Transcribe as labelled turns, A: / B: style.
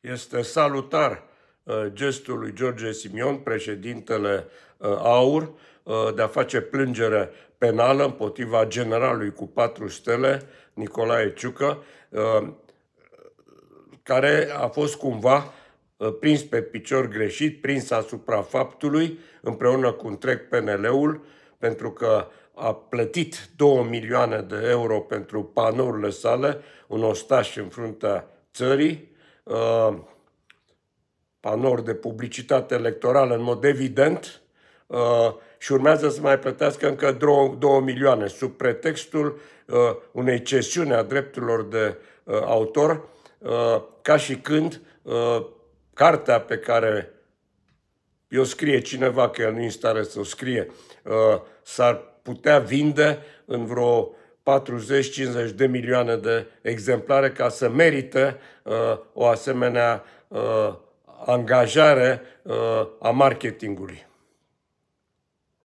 A: Este salutar uh, gestul lui George Simion, președintele uh, AUR, uh, de a face plângere penală împotriva generalului cu patru stele, Nicolae Ciucă, care a fost cumva prins pe picior greșit, prins asupra faptului, împreună cu întreg PNL-ul, pentru că a plătit 2 milioane de euro pentru panourile sale, un ostaș în fruntea țării, panor uh, panouri de publicitate electorală în mod evident uh, și urmează să mai plătească încă 2 milioane sub pretextul uh, unei cesiuni a drepturilor de autor, ca și când cartea pe care eu scrie cineva că el nu e în stare să o scrie, s-ar putea vinde în vreo 40-50 de milioane de exemplare ca să merită uh, o asemenea uh, angajare uh, a marketingului.